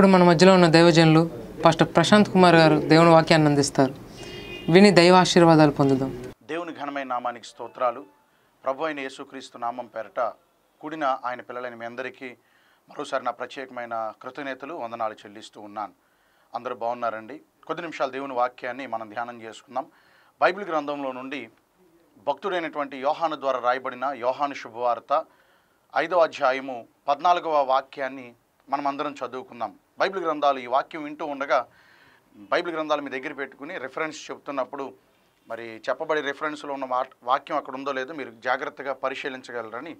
ఇప్పుడు మన మధ్యలో ఉన్న దైవజనులు ఫస్ట్ ప్రశాంత్ కుమార్ గారు దేవుని వాక్యాన్ని అందిస్తారు విని దైవ ఆశీర్వాదాలు పొందుదాం దేవుని ఘనమైన నామానికి స్తోత్రాలు ప్రభు అయిన యేసుక్రీస్తు నామం పేరట కూడిన ఆయన పిల్లలైన మీ అందరికీ మరోసారి నా ప్రత్యేకమైన కృతజ్ఞతలు వందనాలు చెల్లిస్తూ ఉన్నాను అందరూ బాగున్నారండి కొద్ది నిమిషాలు దేవుని వాక్యాన్ని మనం ధ్యానం చేసుకుందాం బైబిల్ గ్రంథంలో నుండి భక్తుడైనటువంటి యోహాను ద్వారా రాయబడిన యోహాను శుభవార్త ఐదవ అధ్యాయము పద్నాలుగవ వాక్యాన్ని మనమందరం చదువుకుందాం బైబిల్ గ్రంథాలు ఈ వాక్యం వింటూ ఉండగా బైబిల్ గ్రంథాలు మీ దగ్గర పెట్టుకుని రెఫరెన్స్ చెప్తున్నప్పుడు మరి చెప్పబడి రెఫరెన్స్లో ఉన్న వాక్యం అక్కడ ఉందో లేదో మీరు జాగ్రత్తగా పరిశీలించగలరని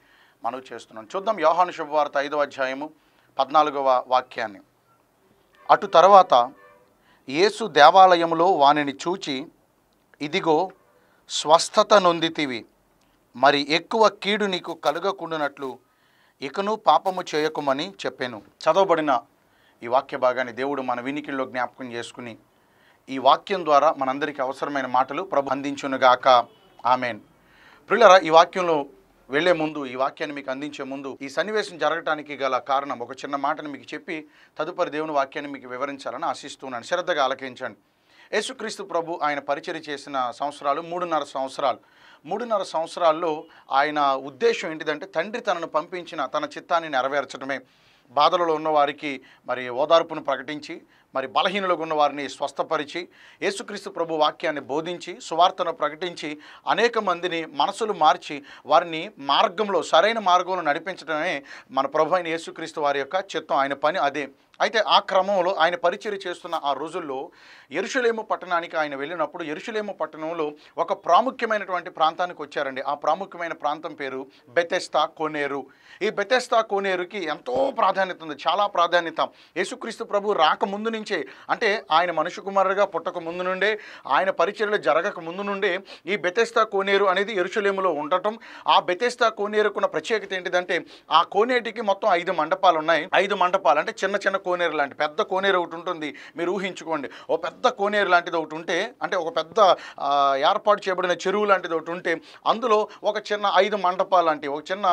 మనవి చేస్తున్నాను చూద్దాం యోహాను శుభవార్త ఐదవ అధ్యాయము పద్నాలుగవ వాక్యాన్ని అటు తర్వాత యేసు దేవాలయంలో వానిని చూచి ఇదిగో స్వస్థత నొందితివి మరి ఎక్కువ కీడు నీకు కలుగకుండానట్లు ఇకను పాపము చేయకుమని చెప్పాను చదవబడిన ఈ వాక్య భాగాన్ని దేవుడు మన వినికిల్లో జ్ఞాపకం చేసుకుని ఈ వాక్యం ద్వారా మనందరికీ అవసరమైన మాటలు ప్రభు అందించునుగాక ఆమెన్ ప్రిల్లరా ఈ వాక్యంలో వెళ్లే ముందు ఈ వాక్యాన్ని మీకు అందించే ముందు ఈ సన్నివేశం జరగటానికి గల కారణం ఒక చిన్న మాటను మీకు చెప్పి తదుపరి దేవుని వాక్యాన్ని మీకు వివరించాలని ఆశిస్తున్నాను శ్రద్ధగా ఆలకించండి యేసుక్రీస్తు ప్రభు ఆయన పరిచయ చేసిన సంవత్సరాలు మూడున్నర సంవత్సరాలు మూడున్నర సంవత్సరాల్లో ఆయన ఉద్దేశం ఏంటిదంటే తండ్రి తనను పంపించిన తన చిత్తాన్ని నెరవేర్చడమే బాధలలో ఉన్నవారికి మరి ఓదార్పును ప్రకటించి మరి బలహీనులకు ఉన్న వారిని స్వస్థపరిచి యేసుక్రీస్తు ప్రభు వాక్యాన్ని బోధించి సువార్తను ప్రకటించి అనేక మందిని మనసులు మార్చి వారిని మార్గంలో సరైన మార్గంలో నడిపించడమే మన ప్రభు అయిన యేసుక్రీస్తు వారి యొక్క చిత్తం ఆయన పని అదే అయితే ఆ క్రమంలో ఆయన పరిచయం చేస్తున్న ఆ రోజుల్లో ఎరుషులేము పట్టణానికి ఆయన వెళ్ళినప్పుడు ఎరుషులేము పట్టణంలో ఒక ప్రాముఖ్యమైనటువంటి ప్రాంతానికి వచ్చారండి ఆ ప్రాముఖ్యమైన ప్రాంతం పేరు బెతెస్తా కోనేరు ఈ బెతెస్తా కోనేరుకి ఎంతో ప్రాధాన్యత ఉంది చాలా ప్రాధాన్యత యేసుక్రీస్తు ప్రభు రాకముందు నుంచే అంటే ఆయన మనుషు కుమారుగా పుట్టక ముందు నుండే ఆయన పరిచర్లు జరగక ముందు నుండే ఈ బెతెస్తా కోనేరు అనేది ఎరుషులేములో ఉండటం ఆ బెతెస్తా కోనేరుకున్న ప్రత్యేకత ఏంటిదంటే ఆ కోనేటికి మొత్తం ఐదు మండపాలు ఉన్నాయి ఐదు మండపాలు అంటే చిన్న చిన్న కోనేరు లాంటి పెద్ద కోనేరు ఒకటి ఉంటుంది మీరు ఊహించుకోండి ఓ పెద్ద కోనేరు లాంటిది ఒకటి ఉంటే అంటే ఒక పెద్ద ఏర్పాటు చేయబడిన చెరువు లాంటిది ఒకటి ఉంటే అందులో ఒక చిన్న ఐదు మండపాలు లాంటివి ఒక చిన్న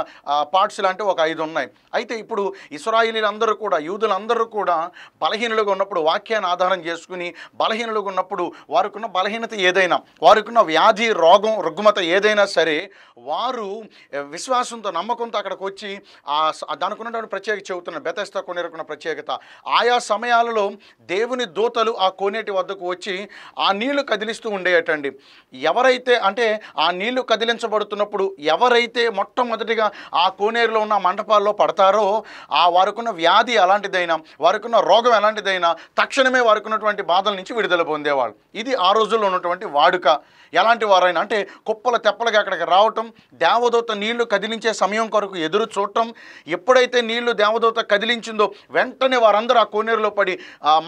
పార్ట్స్ లాంటివి ఒక ఐదు ఉన్నాయి అయితే ఇప్పుడు ఇస్రాయిలీలందరూ కూడా యూదులందరూ కూడా బలహీనులుగా ఉన్నప్పుడు ఉన్నప్పుడు వాక్యాన్ని ఆధారం చేసుకుని బలహీనలుగా ఉన్నప్పుడు వారికున్న బలహీనత ఏదైనా వారికున్న వ్యాధి రోగం రుగ్మత ఏదైనా సరే వారు విశ్వాసంతో నమ్మకంతో అక్కడికి వచ్చి దానికి ఉన్నటువంటి ప్రత్యేక చెబుతున్న బెతస్త కొనేరుకున్న ప్రత్యేకత ఆయా సమయాలలో దేవుని దూతలు ఆ కోనేటి వద్దకు వచ్చి ఆ నీళ్లు కదిలిస్తూ ఉండేటండి ఎవరైతే అంటే ఆ నీళ్లు కదిలించబడుతున్నప్పుడు ఎవరైతే మొట్టమొదటిగా ఆ కోనేరులో ఉన్న మండపాల్లో పడతారో ఆ వారికున్న వ్యాధి వారికి వారికున్న రోగం ఎలాంటిదైనా తక్షణమే వారికి ఉన్నటువంటి బాధల నుంచి విడుదల పొందేవాళ్ళు ఇది ఆ రోజుల్లో ఉన్నటువంటి వాడుక ఎలాంటి వారైనా అంటే కుప్పల తెప్పలకి అక్కడికి రావటం దేవదూత నీళ్లు కదిలించే సమయం కొరకు ఎదురు చూడటం ఎప్పుడైతే నీళ్లు దేవదూత కదిలించిందో వెంటనే వారందరూ ఆ కోనేరులో పడి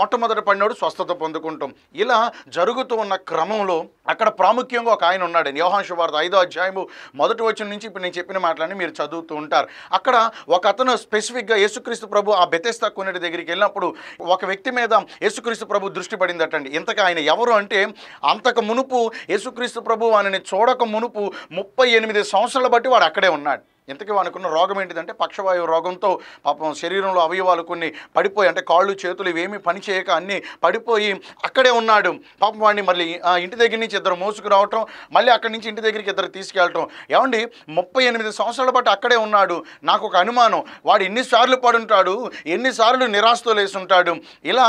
మొట్టమొదటి పడినోడు స్వస్థత పొందుకుంటాం ఇలా జరుగుతూ ఉన్న క్రమంలో అక్కడ ప్రాముఖ్యంగా ఒక ఆయన ఉన్నాడు యోహాన్ శుభార్త ఐదో అధ్యాయము మొదటి వచ్చిన నుంచి ఇప్పుడు నేను చెప్పిన మాటలని మీరు చదువుతూ ఉంటారు అక్కడ ఒక అతను స్పెసిఫిక్గా యేసుక్రీస్తు ప్రభు ఆ బెతెస్తా కొన్నిటి దగ్గరికి వెళ్ళినప్పుడు ఒక వ్యక్తి మీద యేసుక్రీస్తు ప్రభు దృష్టి పడిందటండి ఇంతకు ఆయన ఎవరు అంటే అంతకు మునుపు యేసుక్రీస్తు ప్రభు ఆయనని చూడక మునుపు ముప్పై ఎనిమిది సంవత్సరాల బట్టి వాడు అక్కడే ఉన్నాడు ఇంతకీ అనుకున్న రోగం ఏంటిదంటే పక్షవాయువు రోగంతో పాపం శరీరంలో అవయవాలు కొన్ని పడిపోయి అంటే కాళ్ళు చేతులు ఇవేమీ పని చేయక అన్నీ పడిపోయి అక్కడే ఉన్నాడు పాపం వాడిని మళ్ళీ ఇంటి దగ్గర నుంచి ఇద్దరు మోసుకురావటం మళ్ళీ అక్కడి నుంచి ఇంటి దగ్గరికి ఇద్దరు తీసుకెళ్ళటం ఏమండి ముప్పై ఎనిమిది సంవత్సరాల పాటు అక్కడే ఉన్నాడు నాకు ఒక అనుమానం వాడు ఎన్నిసార్లు పడుంటాడు ఎన్నిసార్లు నిరాశతో లేసుంటాడు ఇలా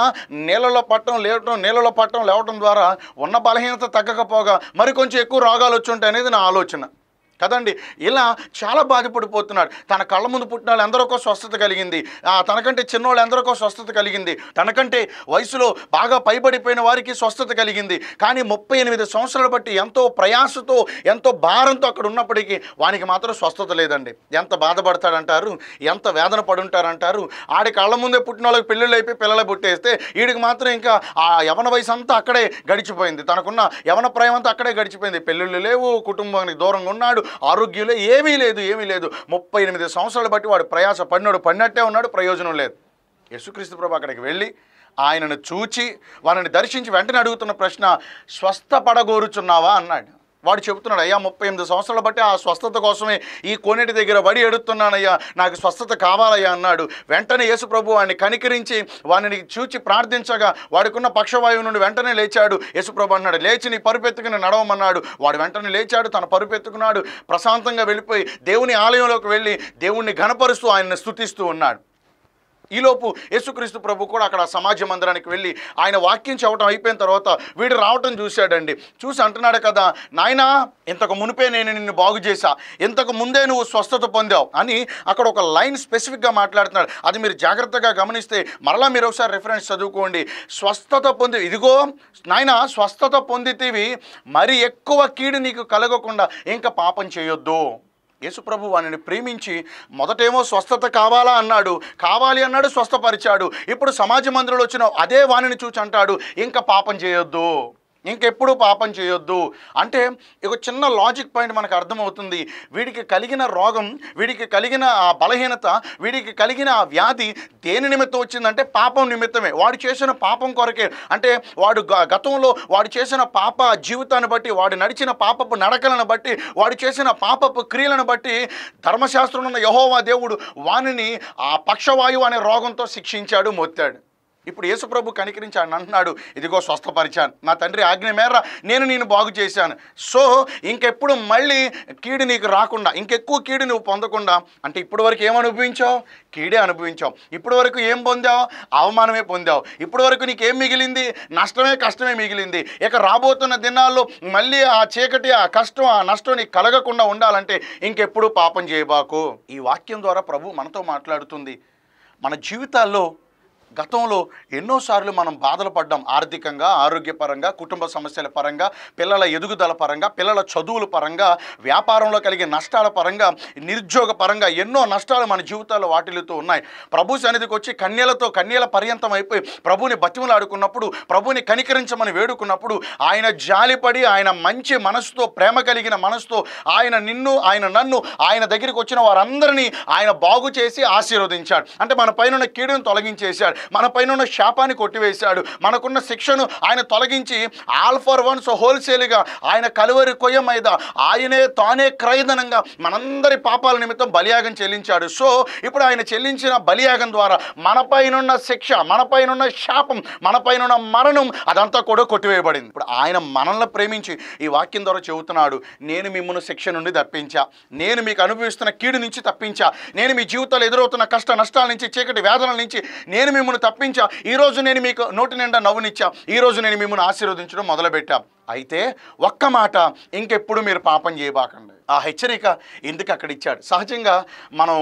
నీళ్ళలో పట్టడం లేవటం నీళ్ళలో పట్టడం లేవటం ద్వారా ఉన్న బలహీనత తగ్గకపోగా మరి కొంచెం ఎక్కువ రోగాలు వచ్చి ఉంటాయి అనేది నా ఆలోచన కదండి ఇలా చాలా బాధపడిపోతున్నాడు తన కళ్ళ ముందు పుట్టిన వాళ్ళు స్వస్థత కలిగింది తనకంటే చిన్నవాళ్ళు ఎందరికో స్వస్థత కలిగింది తనకంటే వయసులో బాగా పైబడిపోయిన వారికి స్వస్థత కలిగింది కానీ ముప్పై ఎనిమిది సంవత్సరాలు బట్టి ఎంతో ప్రయాసతో ఎంతో భారంతో అక్కడ ఉన్నప్పటికీ వానికి మాత్రం స్వస్థత లేదండి ఎంత బాధపడతాడంటారు ఎంత వేదన పడుంటారంటారు ఆడి కళ్ళ ముందే పుట్టిన వాళ్ళకి పెళ్ళిళ్ళు అయిపోయి పిల్లలు పుట్టేస్తే వీడికి మాత్రం ఇంకా ఆ యవన వయసు అంతా అక్కడే గడిచిపోయింది తనకున్న యవన ప్రయమంతా అక్కడే గడిచిపోయింది పెళ్ళిళ్ళు లేవు కుటుంబానికి దూరంగా ఉన్నాడు ఆరోగ్యంలో ఏమీ లేదు ఏమీ లేదు ముప్పై ఎనిమిది సంవత్సరాలు బట్టి వాడు ప్రయాస పన్నాడు పన్నట్టే ఉన్నాడు ప్రయోజనం లేదు యేసుక్రీస్తు ప్రభు అక్కడికి వెళ్ళి ఆయనను చూచి వాళ్ళని దర్శించి వెంటనే అడుగుతున్న ప్రశ్న స్వస్థపడగోరుచున్నావా అన్నాడు వాడు చెబుతున్నాడు అయ్యా ముప్పై ఎనిమిది సంవత్సరాలు బట్టి ఆ స్వస్థత కోసమే ఈ కోనేటి దగ్గర వడి ఎడుతున్నానయ్యా నాకు స్వస్థత కావాలయ్యా అన్నాడు వెంటనే యేసు ప్రభు వాడిని కనికరించి వాడిని చూచి ప్రార్థించగా వాడికున్న పక్షవాయువు నుండి వెంటనే లేచాడు యేసుప్రభు అన్నాడు లేచి నీ పరుపెత్తుకుని నడవమన్నాడు వాడు వెంటనే లేచాడు తన పరుపెత్తుకున్నాడు ప్రశాంతంగా వెళ్ళిపోయి దేవుని ఆలయంలోకి వెళ్ళి దేవుణ్ణి ఘనపరుస్తూ ఆయన్ని స్థుతిస్తూ ఉన్నాడు ఈలోపు యేసుక్రీస్తు ప్రభు కూడా అక్కడ సమాజ మందిరానికి వెళ్ళి ఆయన వాక్యం చెప్పడం అయిపోయిన తర్వాత వీడు రావటం చూశాడండి చూసి అంటున్నాడు కదా నాయన ఇంతకు మునిపే నేను నిన్ను బాగు చేశా ఇంతకు ముందే నువ్వు స్వస్థత పొందావు అని అక్కడ ఒక లైన్ స్పెసిఫిక్గా మాట్లాడుతున్నాడు అది మీరు జాగ్రత్తగా గమనిస్తే మరలా మీరు ఒకసారి రిఫరెన్స్ చదువుకోండి స్వస్థత పొంది ఇదిగో నాయన స్వస్థత పొందితేవి మరి ఎక్కువ కీడు నీకు కలగకుండా ఇంకా పాపం చేయొద్దు యేసుప్రభు వానిని ప్రేమించి మొదటేమో స్వస్థత కావాలా అన్నాడు కావాలి అన్నాడు స్వస్థపరిచాడు ఇప్పుడు సమాజ మందిరంలో వచ్చిన అదే వానిని చూచి అంటాడు ఇంకా పాపం చేయొద్దు ఇంకెప్పుడు పాపం చేయొద్దు అంటే ఒక చిన్న లాజిక్ పాయింట్ మనకు అర్థమవుతుంది వీడికి కలిగిన రోగం వీడికి కలిగిన ఆ బలహీనత వీడికి కలిగిన ఆ వ్యాధి దేని నిమిత్తం వచ్చిందంటే పాపం నిమిత్తమే వాడు చేసిన పాపం కొరకే అంటే వాడు గతంలో వాడు చేసిన పాప జీవితాన్ని బట్టి వాడు నడిచిన పాపపు నడకలను బట్టి వాడు చేసిన పాపపు క్రియలను బట్టి ధర్మశాస్త్రంలో ఉన్న యహోవా దేవుడు వానిని ఆ పక్షవాయువు అనే రోగంతో శిక్షించాడు మొత్తాడు ఇప్పుడు యేసుప్రభు కనికరించి ఆయన అంటున్నాడు ఇదిగో స్వస్థపరిచాను నా తండ్రి ఆజ్ఞ మేర నేను నేను బాగు చేశాను సో ఇంకెప్పుడు మళ్ళీ కీడు నీకు రాకుండా ఇంకెక్కువ కీడు నువ్వు పొందకుండా అంటే ఇప్పటి వరకు ఏం అనుభవించావు కీడే అనుభవించావు ఇప్పటి వరకు ఏం పొందావు అవమానమే పొందావు ఇప్పటి వరకు నీకేం మిగిలింది నష్టమే కష్టమే మిగిలింది ఇక రాబోతున్న దినాల్లో మళ్ళీ ఆ చీకటి ఆ కష్టం ఆ నష్టం నీకు కలగకుండా ఉండాలంటే ఇంకెప్పుడు పాపం చేయబాకు ఈ వాక్యం ద్వారా ప్రభు మనతో మాట్లాడుతుంది మన జీవితాల్లో గతంలో ఎన్నోసార్లు మనం బాధలు పడ్డాం ఆర్థికంగా ఆరోగ్యపరంగా కుటుంబ సమస్యల పరంగా పిల్లల ఎదుగుదల పరంగా పిల్లల చదువుల పరంగా వ్యాపారంలో కలిగే నష్టాల పరంగా నిరుద్యోగ పరంగా ఎన్నో నష్టాలు మన జీవితాల్లో వాటిల్లుతూ ఉన్నాయి ప్రభు సన్నిధికి వచ్చి కన్యలతో కన్యల పర్యంతం అయిపోయి ప్రభుని బతిమలాడుకున్నప్పుడు ప్రభుని కనికరించమని వేడుకున్నప్పుడు ఆయన జాలిపడి ఆయన మంచి మనసుతో ప్రేమ కలిగిన మనసుతో ఆయన నిన్ను ఆయన నన్ను ఆయన దగ్గరికి వచ్చిన వారందరినీ ఆయన బాగు చేసి ఆశీర్వదించాడు అంటే మన పైన కీడును తొలగించేశాడు మన పైన ఉన్న శాపాన్ని కొట్టివేశాడు మనకున్న శిక్షను ఆయన తొలగించి ఆల్ ఫర్ వన్స్ హోల్సేల్గా ఆయన కలువరి కొయ్య మీద ఆయనే తానే క్రయధనంగా మనందరి పాపాల నిమిత్తం బలియాగం చెల్లించాడు సో ఇప్పుడు ఆయన చెల్లించిన బలియాగం ద్వారా మనపైనున్న శిక్ష మనపైనున్న శాపం మనపైనున్న మరణం అదంతా కూడా కొట్టివేయబడింది ఇప్పుడు ఆయన మనల్ని ప్రేమించి ఈ వాక్యం ద్వారా చెబుతున్నాడు నేను మిమ్మల్ని శిక్ష నుండి తప్పించా నేను మీకు అనుభవిస్తున్న కీడు నుంచి తప్పించా నేను మీ జీవితాలు ఎదురవుతున్న కష్ట నష్టాల నుంచి చీకటి వేదనల నుంచి నేను మిమ్మల్ని మిమ్మల్ని తప్పించా ఈరోజు నేను మీకు నోటి నిండా నవ్వునిచ్చా ఈరోజు నేను మిమ్మల్ని ఆశీర్వదించడం మొదలుపెట్టా అయితే ఒక్క మాట ఇంకెప్పుడు మీరు పాపం చేయబాకండి ఆ హెచ్చరిక ఎందుకు అక్కడ ఇచ్చాడు సహజంగా మనం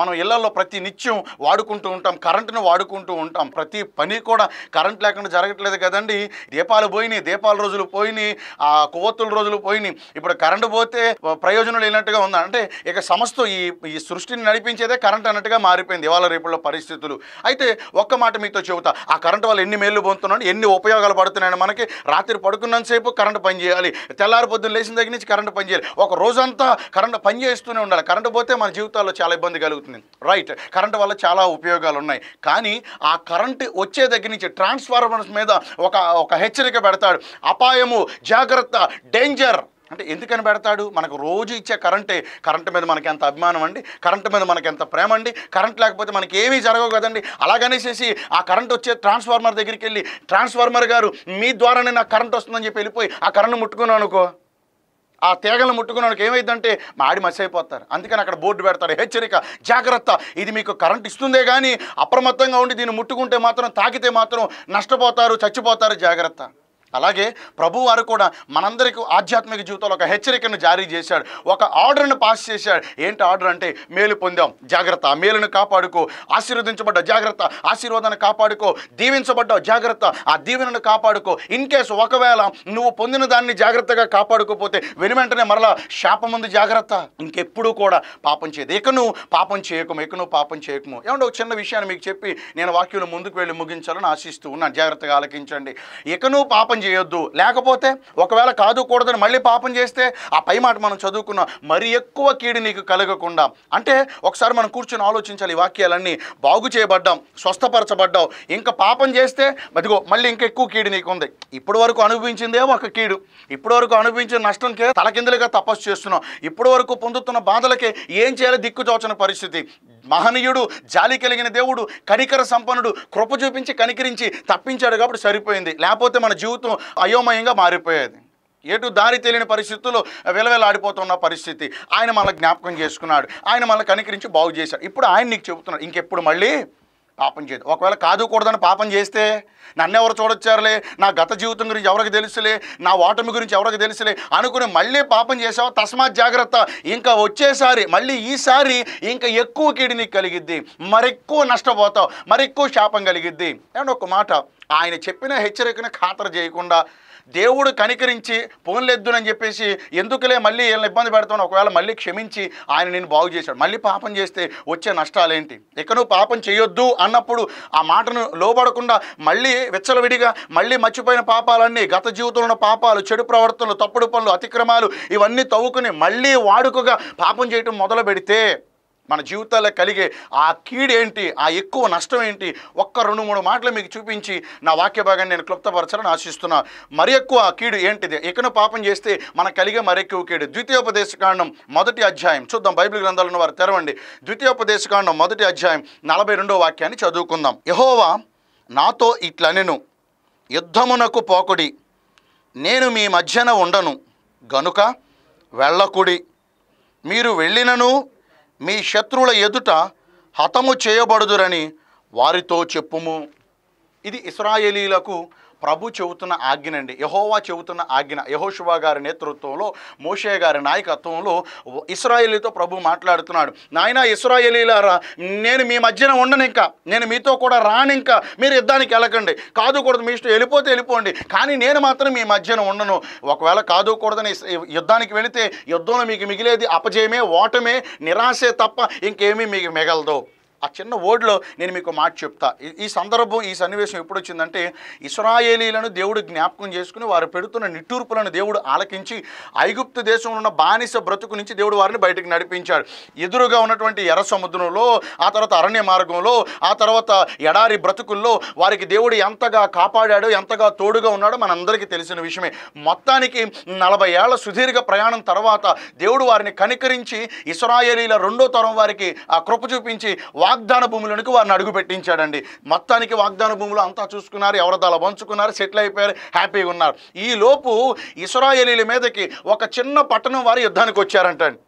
మనం ఇళ్లలో ప్రతి నిత్యం వాడుకుంటూ ఉంటాం కరెంటును వాడుకుంటూ ఉంటాం ప్రతి పని కూడా కరెంట్ లేకుండా జరగట్లేదు కదండి దీపాలు పోయినాయి దీపాల రోజులు పోయినాయి ఆ కొవ్వొత్తుల రోజులు పోయినాయి ఇప్పుడు కరెంటు పోతే ప్రయోజనం లేనట్టుగా ఉంది అంటే ఇక సమస్త ఈ ఈ సృష్టిని నడిపించేదే కరెంట్ అన్నట్టుగా మారిపోయింది ఇవాళ రేపుల్లో పరిస్థితులు అయితే ఒక్క మాట మీతో చెబుతా ఆ కరెంటు వల్ల ఎన్ని మేలు పొందుతున్నాడు ఎన్ని ఉపయోగాలు పడుతున్నాయని మనకి రాత్రి పడుకున్నంతసేపు కరెంటు పనిచేయాలి తెల్లారి పొద్దున్న లేచిన దగ్గర నుంచి కరెంటు పనిచేయాలి ఒక రోజంతా రోజంతా పని పనిచేస్తూనే ఉండాలి కరెంటు పోతే మన జీవితాల్లో చాలా ఇబ్బంది కలుగుతుంది రైట్ కరెంటు వల్ల చాలా ఉపయోగాలు ఉన్నాయి కానీ ఆ కరెంటు వచ్చే దగ్గర నుంచి ట్రాన్స్ఫార్మర్స్ మీద ఒక ఒక హెచ్చరిక పెడతాడు అపాయము జాగ్రత్త డేంజర్ అంటే ఎందుకని పెడతాడు మనకు రోజు ఇచ్చే కరెంటే కరెంటు మీద మనకి ఎంత అభిమానం అండి కరెంటు మీద మనకి ఎంత ప్రేమ అండి కరెంట్ లేకపోతే మనకి ఏమీ జరగవు కదండి అలాగనేసేసి ఆ కరెంట్ వచ్చే ట్రాన్స్ఫార్మర్ దగ్గరికి వెళ్ళి ట్రాన్స్ఫార్మర్ గారు మీ ద్వారానే నాకు కరెంట్ వస్తుందని చెప్పి వెళ్ళిపోయి ఆ కరెంట్ ముట్టుకున్నాను అనుకో ఆ తీగలను ముట్టుకున్నానికి ఏమైందంటే మాడి మసైపోతారు అందుకని అక్కడ బోర్డు పెడతారు హెచ్చరిక జాగ్రత్త ఇది మీకు కరెంట్ ఇస్తుందే కానీ అప్రమత్తంగా ఉండి దీన్ని ముట్టుకుంటే మాత్రం తాకితే మాత్రం నష్టపోతారు చచ్చిపోతారు జాగ్రత్త అలాగే ప్రభువారు వారు కూడా మనందరికీ ఆధ్యాత్మిక జీవితంలో ఒక హెచ్చరికను జారీ చేశాడు ఒక ఆర్డర్ను పాస్ చేశాడు ఏంటి ఆర్డర్ అంటే మేలు పొందాం జాగ్రత్త మేలును కాపాడుకో ఆశీర్వదించబడ్డ జాగ్రత్త ఆశీర్వాదాన్ని కాపాడుకో దీవించబడ్డ జాగ్రత్త ఆ దీవెనను కాపాడుకో ఇన్ కేసు ఒకవేళ నువ్వు పొందిన దాన్ని జాగ్రత్తగా కాపాడుకోపోతే వెను వెంటనే మరలా శాపం జాగ్రత్త ఇంకెప్పుడు కూడా పాపం చేయదు ఇక నువ్వు పాపం చేయకము ఇక నువ్వు పాపం చేయకము ఏమంటే ఒక చిన్న విషయాన్ని మీకు చెప్పి నేను వాక్యంలో ముందుకు వెళ్ళి ముగించాలని ఆశిస్తూ ఉన్నాను జాగ్రత్తగా ఆలకించండి ఇక నువ్వు పాపం చేయొద్దు లేకపోతే ఒకవేళ కాదు కూడదని మళ్ళీ పాపం చేస్తే ఆ పై మాట మనం చదువుకున్నాం మరి ఎక్కువ కీడు నీకు కలగకుండా అంటే ఒకసారి మనం కూర్చొని ఆలోచించాలి ఈ వాక్యాలన్నీ బాగు చేయబడ్డాం స్వస్థపరచబడ్డాం ఇంకా పాపం చేస్తే అదిగో మళ్ళీ ఇంకా ఎక్కువ కీడు నీకు ఉంది ఇప్పటి వరకు అనుభవించిందే ఒక కీడు ఇప్పటి వరకు అనుభవించిన నష్టంకే తలకిందులుగా తపస్సు చేస్తున్నాం ఇప్పటి వరకు పొందుతున్న బాధలకే ఏం చేయాలి దిక్కుచోచన పరిస్థితి మహనీయుడు జాలి కలిగిన దేవుడు కనికర సంపన్నుడు కృప చూపించి కనికరించి తప్పించాడు కాబట్టి సరిపోయింది లేకపోతే మన జీవితం అయోమయంగా మారిపోయేది ఎటు దారి తెలియని పరిస్థితుల్లో విలవెలాడిపోతున్న పరిస్థితి ఆయన మనల్ని జ్ఞాపకం చేసుకున్నాడు ఆయన మళ్ళీ కనికరించి బాగు చేశాడు ఇప్పుడు ఆయన నీకు చెబుతున్నాడు ఇంకెప్పుడు మళ్ళీ పాపం చేయదు ఒకవేళ కాదు కూడదని పాపం చేస్తే నన్నెవరు చూడొచ్చారులే నా గత జీవితం గురించి ఎవరికి తెలుసులే నా ఓటమి గురించి ఎవరికి తెలుసులే అనుకుని మళ్ళీ పాపం చేసావు తస్మాత్ జాగ్రత్త ఇంకా వచ్చేసారి మళ్ళీ ఈసారి ఇంకా ఎక్కువ నీకు కలిగిద్ది మరెక్కువ నష్టపోతావు మరెక్కువ శాపం కలిగిద్ది అండ్ ఒక మాట ఆయన చెప్పిన హెచ్చరికను ఖాతరు చేయకుండా దేవుడు కనికరించి పోన్లెద్దునని చెప్పేసి ఎందుకులే మళ్ళీ వీళ్ళని ఇబ్బంది పెడతాను ఒకవేళ మళ్ళీ క్షమించి ఆయన నేను బాగు చేశాడు మళ్ళీ పాపం చేస్తే వచ్చే నష్టాలేంటి ఇక నువ్వు పాపం చేయొద్దు అన్నప్పుడు ఆ మాటను లోబడకుండా మళ్ళీ విచ్చలవిడిగా మళ్ళీ మర్చిపోయిన పాపాలన్నీ గత జీవితంలో ఉన్న పాపాలు చెడు ప్రవర్తనలు తప్పుడు పనులు అతిక్రమాలు ఇవన్నీ తవ్వుకుని మళ్ళీ వాడుకగా పాపం చేయటం మొదలు పెడితే మన జీవితాల్లో కలిగే ఆ కీడేంటి ఆ ఎక్కువ నష్టం ఏంటి ఒక్క రెండు మూడు మాటలు మీకు చూపించి నా వాక్య భాగాన్ని నేను క్లుప్తపరచాలని ఆశిస్తున్నా మరి ఎక్కువ ఆ కీడు ఏంటిది ఎక్కడ పాపం చేస్తే మనకు కలిగే మరెక్కువ కీడు ద్వితీయోపదేశ కాండం మొదటి అధ్యాయం చూద్దాం బైబిల్ గ్రంథాలను వారు తెరవండి ద్వితీయోపదేశ కాండం మొదటి అధ్యాయం నలభై రెండో వాక్యాన్ని చదువుకుందాం యహోవా నాతో ఇట్లనెను యుద్ధమునకు పోకుడి నేను మీ మధ్యన ఉండను గనుక వెళ్ళకుడి మీరు వెళ్ళినను మీ శత్రువుల ఎదుట హతము చేయబడుదురని వారితో చెప్పుము ఇది ఇస్రాయేలీలకు ప్రభు చెబుతున్న ఆజ్ఞనండి యహోవా చెబుతున్న ఆజ్ఞ యహోశివా గారి నేతృత్వంలో మోషే గారి నాయకత్వంలో ఇస్రాయేలీతో ప్రభు మాట్లాడుతున్నాడు నాయన ఇస్రాయేలీలారా నేను మీ మధ్యన ఉండను ఇంకా నేను మీతో కూడా రాను ఇంకా మీరు యుద్ధానికి వెళ్ళకండి కాదుకూడదు మీ ఇష్టం వెళ్ళిపోతే వెళ్ళిపోండి కానీ నేను మాత్రం మీ మధ్యన ఉండను ఒకవేళ కాదుకూడదని యుద్ధానికి వెళితే యుద్ధంలో మీకు మిగిలేది అపజయమే ఓటమే నిరాశే తప్ప ఇంకేమీ మీకు మిగలదు ఆ చిన్న ఓడ్లో నేను మీకు మాట చెప్తా ఈ సందర్భం ఈ సన్నివేశం ఎప్పుడు వచ్చిందంటే ఇస్రాయేలీలను దేవుడు జ్ఞాపకం చేసుకుని వారు పెడుతున్న నిట్టూర్పులను దేవుడు ఆలకించి ఐగుప్తు దేశంలో ఉన్న బానిస బ్రతుకు నుంచి దేవుడు వారిని బయటకు నడిపించాడు ఎదురుగా ఉన్నటువంటి ఎర్ర సముద్రంలో ఆ తర్వాత అరణ్య మార్గంలో ఆ తర్వాత ఎడారి బ్రతుకుల్లో వారికి దేవుడు ఎంతగా కాపాడాడో ఎంతగా తోడుగా ఉన్నాడో మనందరికీ తెలిసిన విషయమే మొత్తానికి నలభై ఏళ్ల సుదీర్ఘ ప్రయాణం తర్వాత దేవుడు వారిని కనికరించి ఇస్రాయేలీల రెండో తరం వారికి ఆ కృప చూపించి వారి వాగ్దాన భూములకు వారిని అడుగు పెట్టించాడండి మొత్తానికి వాగ్దాన భూములు అంతా చూసుకున్నారు ఎవరు తల పంచుకున్నారు సెటిల్ అయిపోయారు హ్యాపీగా ఉన్నారు ఈలోపు ఇస్రాయేలీల మీదకి ఒక చిన్న పట్టణం వారు యుద్ధానికి వచ్చారంటండి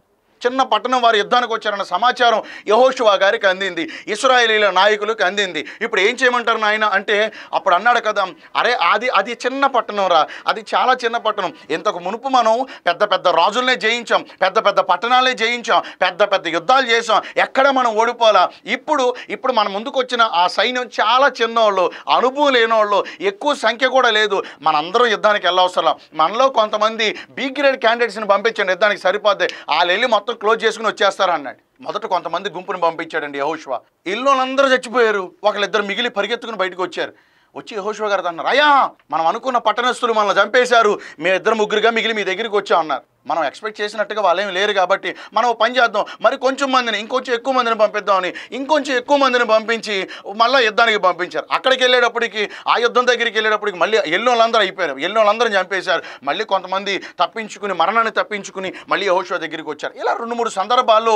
చిన్న పట్టణం వారు యుద్ధానికి వచ్చారన్న సమాచారం యహోషువా గారికి అందింది ఇస్రాయలీల నాయకులకు అందింది ఇప్పుడు ఏం చేయమంటారు నాయన అంటే అప్పుడు అన్నాడు కదా అరే అది అది చిన్న పట్టణం రా అది చాలా చిన్న పట్టణం ఇంతకు మునుపు మనం పెద్ద పెద్ద రాజులనే జయించాం పెద్ద పెద్ద పట్టణాలే జయించాం పెద్ద పెద్ద యుద్ధాలు చేసాం ఎక్కడ మనం ఓడిపోలా ఇప్పుడు ఇప్పుడు మన ముందుకు వచ్చిన ఆ సైన్యం చాలా వాళ్ళు అనుభవం లేనోళ్ళు ఎక్కువ సంఖ్య కూడా లేదు మనందరం యుద్ధానికి వెళ్ళవసరం మనలో కొంతమంది బీ గ్రేడ్ క్యాండిడేట్స్ని పంపించండి యుద్ధానికి సరిపోద్ది వాళ్ళు వెళ్ళి మొత్తం ఇల్లు క్లోజ్ చేసుకుని వచ్చేస్తారా అన్నాడు మొదట కొంతమంది గుంపును పంపించాడండి యహోష్వా ఇల్లు అందరూ చచ్చిపోయారు ఒకళ్ళిద్దరు మిగిలి పరిగెత్తుకుని బయటకు వచ్చారు వచ్చి యహోశివ గారు అన్నారు అయ్యా మనం అనుకున్న పట్టణస్తులు మనల్ని చంపేశారు మేము ఇద్దరు ముగ్గురుగా మిగిలి మీ దగ్గరికి వచ్చా అన్నారు మనం ఎక్స్పెక్ట్ చేసినట్టుగా వాళ్ళేం లేరు కాబట్టి మనం పని చేద్దాం మరి కొంచెం మందిని ఇంకొంచెం ఎక్కువ మందిని పంపిద్దామని ఇంకొంచెం ఎక్కువ మందిని పంపించి మళ్ళీ యుద్ధానికి పంపించారు అక్కడికి వెళ్ళేటప్పటికి ఆ యుద్ధం దగ్గరికి వెళ్ళేటప్పటికి మళ్ళీ ఎల్లోళ్ళందరూ అయిపోయారు ఎల్లోళ్ళందరూ చంపేశారు మళ్ళీ కొంతమంది తప్పించుకుని మరణాన్ని తప్పించుకుని మళ్ళీ యహోశివ దగ్గరికి వచ్చారు ఇలా రెండు మూడు సందర్భాల్లో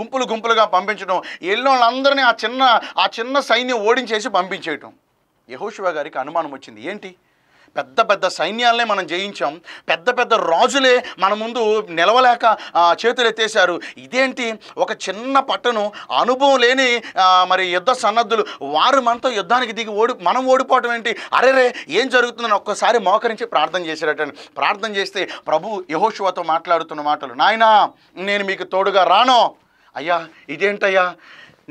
గుంపులు గుంపులుగా పంపించడం ఎల్లోళ్ళందరినీ ఆ చిన్న ఆ చిన్న సైన్యం ఓడించేసి పంపించేయటం యహోశివ గారికి అనుమానం వచ్చింది ఏంటి పెద్ద పెద్ద సైన్యాలనే మనం జయించాం పెద్ద పెద్ద రాజులే మన ముందు నిలవలేక చేతులెత్తేశారు ఇదేంటి ఒక చిన్న పట్టణం అనుభవం లేని మరి యుద్ధ సన్నద్ధులు వారు మనతో యుద్ధానికి దిగి ఓడి మనం ఓడిపోవటం ఏంటి అరేరే ఏం జరుగుతుందని ఒక్కసారి మోకరించి ప్రార్థన చేశారటండి ప్రార్థన చేస్తే ప్రభు యహోషువతో మాట్లాడుతున్న మాటలు నాయనా నేను మీకు తోడుగా రాను అయ్యా ఇదేంటయ్యా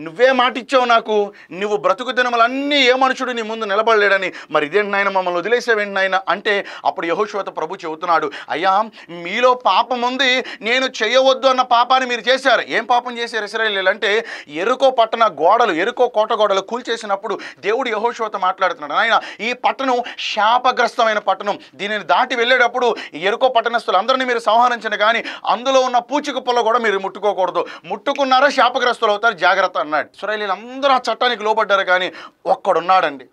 నువ్వే మాటిచ్చావు నాకు నువ్వు బ్రతుకు దినములన్నీ ఏ మనుషుడు నీ ముందు నిలబడలేడని మరి ఇదేంటి నాయన మమ్మల్ని వదిలేసావేంటి నాయన అంటే అప్పుడు యహోశ్వత ప్రభు చెబుతున్నాడు అయ్యా మీలో పాపం ఉంది నేను చేయవద్దు అన్న పాపాన్ని మీరు చేశారు ఏం పాపం చేశారు ఇస్రాయలీలు అంటే ఎరుకో పట్టణ గోడలు ఎరుకో కోట గోడలు కూల్చేసినప్పుడు దేవుడు యహోశ్వత మాట్లాడుతున్నాడు ఆయన ఈ పట్టణం శాపగ్రస్తమైన పట్టణం దీనిని దాటి వెళ్ళేటప్పుడు ఎరుకో పట్టణస్తులు అందరినీ మీరు సంహరించిన కానీ అందులో ఉన్న పూచిక పొల్ల కూడా మీరు ముట్టుకోకూడదు ముట్టుకున్నారో శాపగ్రస్తులు అవుతారు జాగ్రత్త అన్నాడు ఇస్రాయలీలు అందరూ ఆ చట్టానికి లోపడ్డారు కానీ ఒక్కడున్నాడండి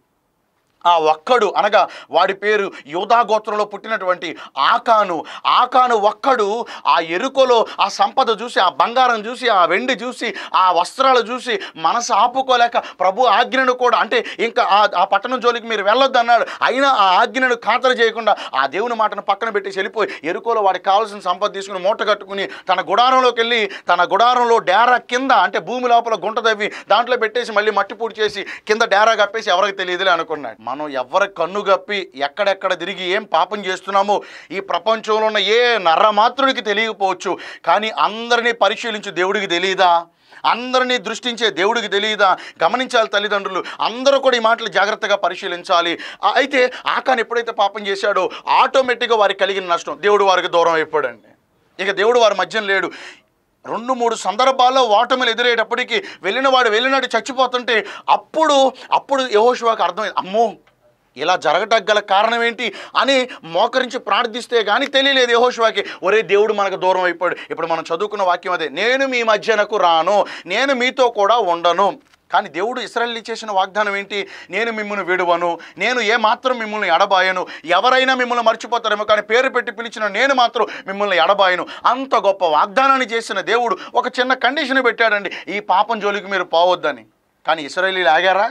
ఆ ఒక్కడు అనగా వాడి పేరు యోధా గోత్రంలో పుట్టినటువంటి ఆకాను ఆకాను ఒక్కడు ఆ ఎరుకలో ఆ సంపద చూసి ఆ బంగారం చూసి ఆ వెండి చూసి ఆ వస్త్రాలు చూసి మనసు ఆపుకోలేక ప్రభు ఆజ్ఞను కూడా అంటే ఇంకా ఆ పట్టణం జోలికి మీరు వెళ్ళొద్దు అన్నాడు అయినా ఆ ఆజ్ఞను ఖాతరు చేయకుండా ఆ దేవుని మాటను పక్కన పెట్టి వెళ్ళిపోయి ఎరుకోలో వాడికి కావాల్సిన సంపద తీసుకుని మూట కట్టుకుని తన గుడారంలోకి వెళ్ళి తన గుడారంలో డేరా కింద అంటే భూమి లోపల గుంట తవ్వి దాంట్లో పెట్టేసి మళ్ళీ మట్టి పూడి చేసి కింద డేరా కప్పేసి ఎవరికి తెలియదులే అనుకున్నాడు మన మనం ఎవరి కన్ను గప్పి ఎక్కడెక్కడ తిరిగి ఏం పాపం చేస్తున్నామో ఈ ప్రపంచంలో ఉన్న ఏ నర్రమాత్రుడికి తెలియకపోవచ్చు కానీ అందరినీ పరిశీలించి దేవుడికి తెలియదా అందరినీ దృష్టించే దేవుడికి తెలియదా గమనించాలి తల్లిదండ్రులు అందరూ కూడా ఈ మాటలు జాగ్రత్తగా పరిశీలించాలి అయితే ఆకాని ఎప్పుడైతే పాపం చేశాడో ఆటోమేటిక్గా వారికి కలిగిన నష్టం దేవుడు వారికి దూరం అయిపోడండి ఇక దేవుడు వారి మధ్యం లేడు రెండు మూడు సందర్భాల్లో ఓటమిలు ఎదురేటప్పటికీ వెళ్ళిన వాడు వెళ్ళినట్టు చచ్చిపోతుంటే అప్పుడు అప్పుడు యహోశివాకి అర్థమైంది అమ్మో ఇలా జరగటం గల కారణం ఏంటి అని మోకరించి ప్రార్థిస్తే కానీ తెలియలేదు యహోశివాకి ఒరే దేవుడు మనకు దూరం అయిపోయాడు ఇప్పుడు మనం చదువుకున్న వాక్యం అదే నేను మీ మధ్యనకు రాను నేను మీతో కూడా ఉండను కానీ దేవుడు ఇస్రాయల్ని చేసిన వాగ్దానం ఏంటి నేను మిమ్మల్ని విడవను నేను ఏ మాత్రం మిమ్మల్ని ఎడబాయను ఎవరైనా మిమ్మల్ని మర్చిపోతారేమో కానీ పేరు పెట్టి పిలిచిన నేను మాత్రం మిమ్మల్ని ఎడబాయను అంత గొప్ప వాగ్దానాన్ని చేసిన దేవుడు ఒక చిన్న కండిషన్ పెట్టాడండి ఈ పాపం జోలికి మీరు పోవద్దని కానీ ఇస్రాయలీలు ఆగారా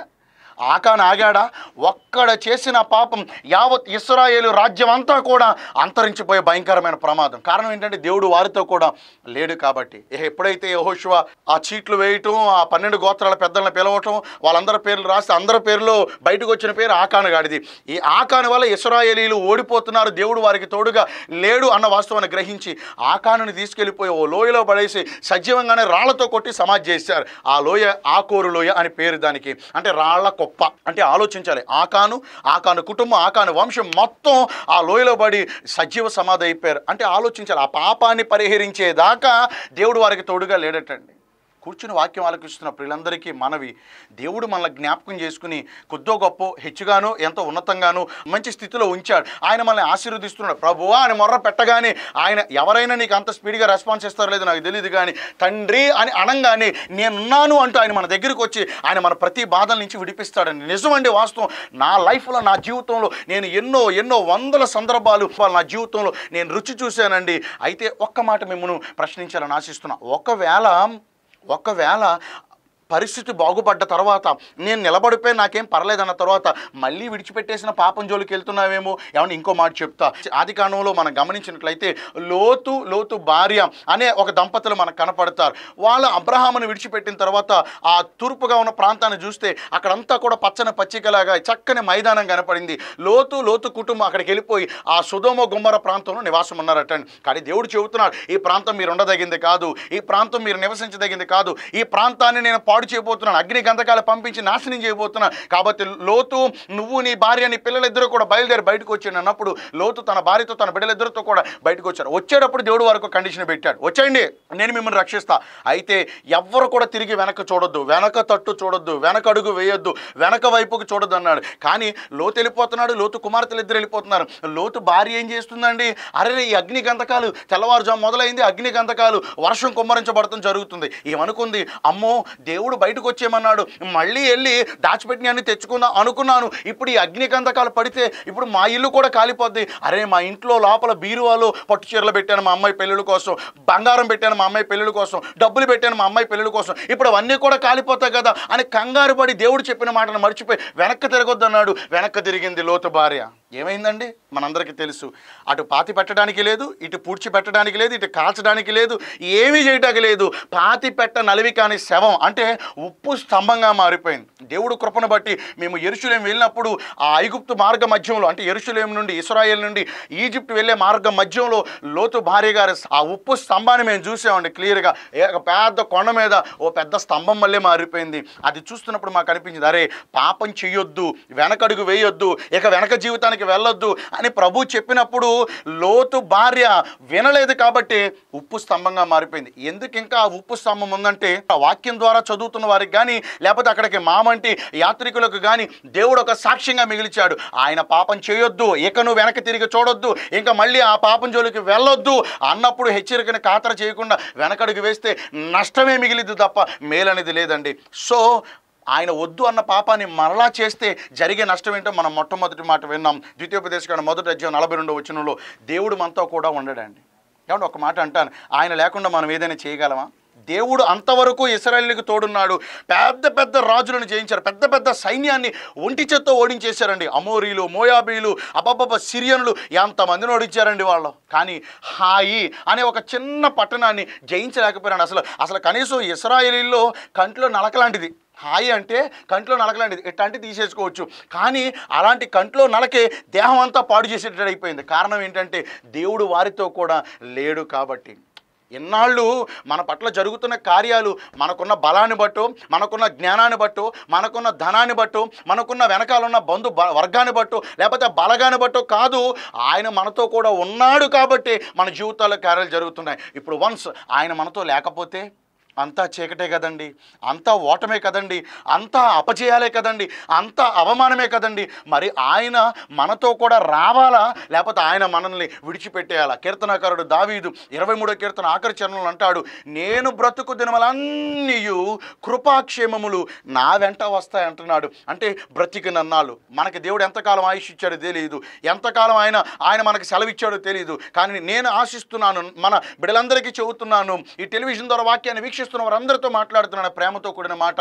ఆకాను ఆగాడా ఒక్కడ చేసిన పాపం యావత్ ఇస్రాయేలు రాజ్యం అంతా కూడా అంతరించిపోయే భయంకరమైన ప్రమాదం కారణం ఏంటంటే దేవుడు వారితో కూడా లేడు కాబట్టి ఎప్పుడైతే యహోశివ ఆ చీట్లు వేయటం ఆ పన్నెండు గోత్రాల పెద్దలను పిలవటం వాళ్ళందరి పేర్లు రాసి అందరి పేర్లు బయటకు వచ్చిన పేరు ఆకాను గాడిది ఈ ఆకాను వల్ల ఇస్రాయేలీలు ఓడిపోతున్నారు దేవుడు వారికి తోడుగా లేడు అన్న వాస్తవాన్ని గ్రహించి ఆకానుని తీసుకెళ్ళిపోయి ఓ లోయలో పడేసి సజీవంగానే రాళ్లతో కొట్టి సమాధి చేశారు ఆ లోయ ఆకోరు లోయ అని పేరు దానికి అంటే రాళ్ల గొప్ప అంటే ఆలోచించాలి ఆకాను ఆకాను కుటుంబం ఆకాను వంశం మొత్తం ఆ లోయలో పడి సజీవ సమాధి అయిపోయారు అంటే ఆలోచించాలి ఆ పాపాన్ని పరిహరించేదాకా దేవుడు వారికి తోడుగా లేడటండి కూర్చుని వాక్యం ఆలకిస్తున్న ప్రియులందరికీ మనవి దేవుడు మనల్ని జ్ఞాపకం చేసుకుని కొద్దో గొప్ప హెచ్చుగాను ఎంతో ఉన్నతంగాను మంచి స్థితిలో ఉంచాడు ఆయన మనల్ని ఆశీర్వదిస్తున్నాడు ప్రభువా అని మొర్ర పెట్టగానే ఆయన ఎవరైనా నీకు అంత స్పీడ్గా రెస్పాన్స్ ఇస్తారో లేదో నాకు తెలియదు కానీ తండ్రి అని అనగానే నేనున్నాను అంటూ ఆయన మన దగ్గరికి వచ్చి ఆయన మన ప్రతి బాధల నుంచి విడిపిస్తాడని నిజమండి వాస్తవం నా లైఫ్లో నా జీవితంలో నేను ఎన్నో ఎన్నో వందల సందర్భాలు నా జీవితంలో నేను రుచి చూశానండి అయితే ఒక్క మాట మిమ్మల్ని ప్రశ్నించాలని ఆశిస్తున్నా ఒకవేళ ఒకవేళ పరిస్థితి బాగుపడ్డ తర్వాత నేను నిలబడిపోయి నాకేం పర్లేదన్న తర్వాత మళ్ళీ విడిచిపెట్టేసిన పాపం జోలికి వెళ్తున్నావేమో ఏమన్నా ఇంకో మాట చెప్తా ఆది కాలంలో మనం గమనించినట్లయితే లోతు లోతు భార్య అనే ఒక దంపతులు మనకు కనపడతారు వాళ్ళు అబ్రహామును విడిచిపెట్టిన తర్వాత ఆ తూర్పుగా ఉన్న ప్రాంతాన్ని చూస్తే అక్కడంతా కూడా పచ్చని పచ్చికలాగా చక్కని మైదానం కనపడింది లోతు లోతు కుటుంబం అక్కడికి వెళ్ళిపోయి ఆ సుధోమ గుమ్మర ప్రాంతంలో నివాసం ఉన్నారట కానీ దేవుడు చెబుతున్నాడు ఈ ప్రాంతం మీరు ఉండదగింది కాదు ఈ ప్రాంతం మీరు నివసించదగింది కాదు ఈ ప్రాంతాన్ని నేను పాడు చేయబోతున్నాను అగ్ని గంధకాలు పంపించి నాశనం చేయబోతున్నాను కాబట్టి లోతు నువ్వు నీ భార్య నీ పిల్లలిద్దరూ కూడా బయలుదేరి బయటకు వచ్చాడు అన్నప్పుడు లోతు తన భార్యతో తన బిడ్డలిద్దరితో కూడా బయటకు వచ్చారు వచ్చేటప్పుడు దేవుడు వారికి కండిషన్ పెట్టాడు వచ్చేయండి నేను మిమ్మల్ని రక్షిస్తా అయితే ఎవ్వరు కూడా తిరిగి వెనక చూడొద్దు వెనక తట్టు చూడొద్దు వెనక అడుగు వేయొద్దు వెనక వైపుకు చూడొద్దు అన్నాడు కానీ లోతు వెళ్ళిపోతున్నాడు లోతు కుమార్తెలు ఇద్దరు వెళ్ళిపోతున్నారు లోతు భార్య ఏం చేస్తుందండి అరే ఈ అగ్ని గంధకాలు తెల్లవారుజాము మొదలైంది అగ్ని గంధకాలు వర్షం కుమ్మరించబడటం జరుగుతుంది ఏమనుకుంది అమ్మో దేవుడు దేవుడు బయటకు వచ్చేయమన్నాడు మళ్ళీ వెళ్ళి దాచిపెట్టిన అని తెచ్చుకుందాం అనుకున్నాను ఇప్పుడు ఈ అగ్నికంధకాలు పడితే ఇప్పుడు మా ఇల్లు కూడా కాలిపోద్ది అరే మా ఇంట్లో లోపల బీరువాలు పట్టు చీరలు పెట్టాను మా అమ్మాయి పెళ్ళిళ్ళ కోసం బంగారం పెట్టాను మా అమ్మాయి పెళ్ళిళ్ళ కోసం డబ్బులు పెట్టాను మా అమ్మాయి పెళ్ళిళ్ళ కోసం ఇప్పుడు అవన్నీ కూడా కాలిపోతాయి కదా అని కంగారు పడి దేవుడు చెప్పిన మాటను మర్చిపోయి వెనక్కి తిరగొద్దన్నాడు వెనక్కి తిరిగింది లోతు భార్య ఏమైందండి మనందరికీ తెలుసు అటు పాతి పెట్టడానికి లేదు ఇటు పూడ్చి పెట్టడానికి లేదు ఇటు కాల్చడానికి లేదు ఏమీ చేయటానికి లేదు పాతి పెట్ట నలివి కాని శవం అంటే ఉప్పు స్తంభంగా మారిపోయింది దేవుడు కృపను బట్టి మేము ఎరుషులేం వెళ్ళినప్పుడు ఆ ఐగుప్తు మార్గ మధ్యంలో అంటే ఎరుషులేం నుండి ఇస్రాయేల్ నుండి ఈజిప్ట్ వెళ్ళే మార్గ మధ్యంలో లోతు భార్య గారు ఆ ఉప్పు స్తంభాన్ని మేము చూసామండి క్లియర్గా పెద్ద కొండ మీద ఓ పెద్ద స్తంభం వల్లే మారిపోయింది అది చూస్తున్నప్పుడు మాకు అనిపించింది అరే పాపం చేయొద్దు వెనకడుగు వేయొద్దు ఇక వెనక జీవితానికి వెళ్ళొద్దు అని ప్రభు చెప్పినప్పుడు లోతు భార్య వినలేదు కాబట్టి ఉప్పు స్తంభంగా మారిపోయింది ఎందుకు ఇంకా ఆ ఉప్పు స్తంభం ఉందంటే వాక్యం ద్వారా చదువు చదువుతున్న వారికి కానీ లేకపోతే అక్కడికి మామంటి యాత్రికులకు కానీ దేవుడు ఒక సాక్ష్యంగా మిగిలిచాడు ఆయన పాపం చేయొద్దు ఇక నువ్వు వెనక్కి తిరిగి చూడొద్దు ఇంకా మళ్ళీ ఆ పాపం జోలికి వెళ్ళొద్దు అన్నప్పుడు హెచ్చరికను ఖాతర చేయకుండా వెనకడుగు వేస్తే నష్టమే మిగిలిద్దు తప్ప మేలనేది లేదండి సో ఆయన వద్దు అన్న పాపాన్ని మరలా చేస్తే జరిగే నష్టం ఏంటో మనం మొట్టమొదటి మాట విన్నాం ద్వితీయోపదేశకాండ మొదటి అధ్యయనం నలభై రెండో వచ్చినలో దేవుడు మనతో కూడా ఉండడండి కాబట్టి ఒక మాట అంటాను ఆయన లేకుండా మనం ఏదైనా చేయగలమా దేవుడు అంతవరకు ఇస్రాయల్కి తోడున్నాడు పెద్ద పెద్ద రాజులను జయించారు పెద్ద పెద్ద సైన్యాన్ని ఒంటి చేత్తో ఓడించేశారండి అమోరీలు మోయాబీలు అబ్బబ్బబ్బ సిరియన్లు ఎంతమందిని ఓడించారండి వాళ్ళు కానీ హాయి అనే ఒక చిన్న పట్టణాన్ని జయించలేకపోయాను అసలు అసలు కనీసం ఇస్రాయలీలో కంట్లో నలకలాంటిది హాయి అంటే కంట్లో నలకలాంటిది ఎట్లాంటి తీసేసుకోవచ్చు కానీ అలాంటి కంట్లో నలకే దేహం అంతా పాడు చేసేటట్టు అయిపోయింది కారణం ఏంటంటే దేవుడు వారితో కూడా లేడు కాబట్టి ఇన్నాళ్ళు మన పట్ల జరుగుతున్న కార్యాలు మనకున్న బలాన్ని బట్టు మనకున్న జ్ఞానాన్ని బట్టు మనకున్న ధనాన్ని బట్టు మనకున్న వెనకాలన్న బంధు వర్గాన్ని బట్టు లేకపోతే బలగాన్ని బట్టు కాదు ఆయన మనతో కూడా ఉన్నాడు కాబట్టి మన జీవితాల్లో కార్యాలు జరుగుతున్నాయి ఇప్పుడు వన్స్ ఆయన మనతో లేకపోతే అంతా చీకటే కదండి అంతా ఓటమే కదండి అంతా అపజయాలే కదండి అంతా అవమానమే కదండి మరి ఆయన మనతో కూడా రావాలా లేకపోతే ఆయన మనల్ని విడిచిపెట్టేయాలా కీర్తనాకారుడు దావీదు ఇరవై మూడో కీర్తన ఆఖరి చరణంలో అంటాడు నేను బ్రతుకు దినములన్నీ కృపాక్షేమములు నా వెంట వస్తాయంటున్నాడు అంటే బ్రతికి నన్నాళ్ళు మనకి దేవుడు ఎంతకాలం ఆయుష్ ఇచ్చాడో తెలియదు ఎంతకాలం ఆయన ఆయన మనకు సెలవిచ్చాడో తెలియదు కానీ నేను ఆశిస్తున్నాను మన బిడలందరికీ చెబుతున్నాను ఈ టెలివిజన్ ద్వారా వాక్యాన్ని వీక్షిస్తున్నాను చేస్తున్న వారందరితో మాట్లాడుతున్న ప్రేమతో కూడిన మాట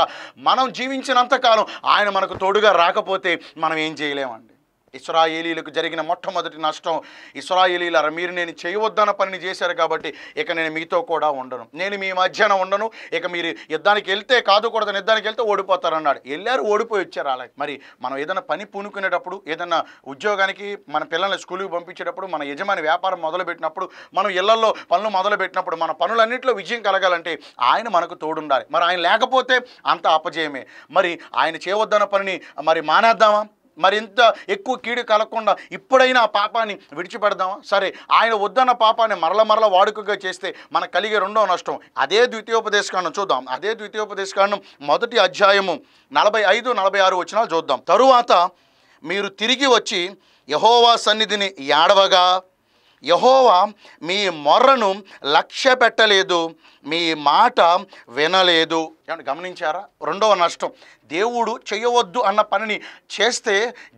మనం జీవించినంతకాలం ఆయన మనకు తోడుగా రాకపోతే మనం ఏం చేయలేమండి ఇస్రాయేలీలకు జరిగిన మొట్టమొదటి నష్టం ఇస్రాయేలీలరా మీరు నేను చేయవద్దన్న పనిని చేశారు కాబట్టి ఇక నేను మీతో కూడా ఉండను నేను మీ మధ్యాహ్నం ఉండను ఇక మీరు యుద్ధానికి వెళ్తే కాదు కూడా యుద్ధానికి వెళ్తే ఓడిపోతారన్నాడు వెళ్ళారు ఓడిపోయి వచ్చారు అలా మరి మనం ఏదైనా పని పూనుకునేటప్పుడు ఏదైనా ఉద్యోగానికి మన పిల్లల్ని స్కూల్కి పంపించేటప్పుడు మన యజమాని వ్యాపారం మొదలుపెట్టినప్పుడు మనం ఇళ్లలో పనులు మొదలుపెట్టినప్పుడు మన పనులన్నింటిలో విజయం కలగాలంటే ఆయన మనకు తోడుండాలి మరి ఆయన లేకపోతే అంత అపజయమే మరి ఆయన చేయవద్దన్న పనిని మరి మానేద్దామా మరింత ఎక్కువ కీడు కలగకుండా ఇప్పుడైనా ఆ పాపాన్ని విడిచిపెడదామా సరే ఆయన వద్దన్న పాపాన్ని మరల మరల వాడుకగా చేస్తే మన కలిగే రెండో నష్టం అదే ద్వితీయోపదేశకాండం చూద్దాం అదే ద్వితీయోపదేశకాండం మొదటి అధ్యాయము నలభై ఐదు నలభై ఆరు వచ్చినా చూద్దాం తరువాత మీరు తిరిగి వచ్చి యహోవా సన్నిధిని ఏడవగా యహోవా మీ మొర్రను లక్ష్య పెట్టలేదు మీ మాట వినలేదు ఏమైనా గమనించారా రెండవ నష్టం దేవుడు చేయవద్దు అన్న పనిని చేస్తే